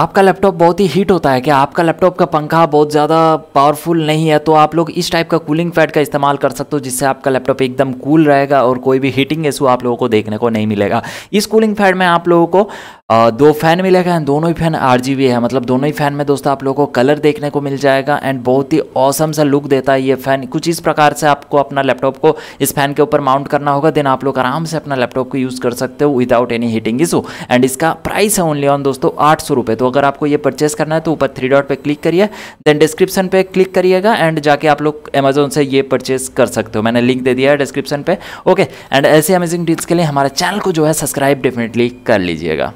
आपका लैपटॉप बहुत ही हीट होता है क्या आपका लैपटॉप का पंखा बहुत ज़्यादा पावरफुल नहीं है तो आप लोग इस टाइप का कूलिंग फैट का इस्तेमाल कर सकते हो जिससे आपका लैपटॉप एकदम कूल रहेगा और कोई भी हीटिंग इशू आप लोगों को देखने को नहीं मिलेगा इस कूलिंग फैट में आप लोगों को दो फैन मिलेगा एंड दोनों ही फैन आर है मतलब दोनों ही फैन में दोस्तों आप लोगों को कलर देखने को मिल जाएगा एंड बहुत ही औसम सा लुक देता है ये फैन कुछ इस प्रकार से आपको अपना लैपटॉप को इस फैन के ऊपर माउंट करना होगा देन आप लोग आराम से अपना लैपटॉप को यूज़ कर सकते हो without any heating issue and इसका प्राइस है ओनली ऑन दोस्तों आठ सौ तो अगर आपको ये परचेस करना है तो ऊपर थ्री डॉट पर क्लिक करिए देन डिस्क्रिप्शन पर क्लिक करिएगा एंड जाके आप लोग अमेजोन से ये परचेस कर सकते हो मैंने लिंक दे दिया है डिस्क्रिप्शन पर ओके एंड ऐसे अमेजिंग डील्स के लिए हमारे चैनल को जो है सब्सक्राइब डेफिनेटली कर लीजिएगा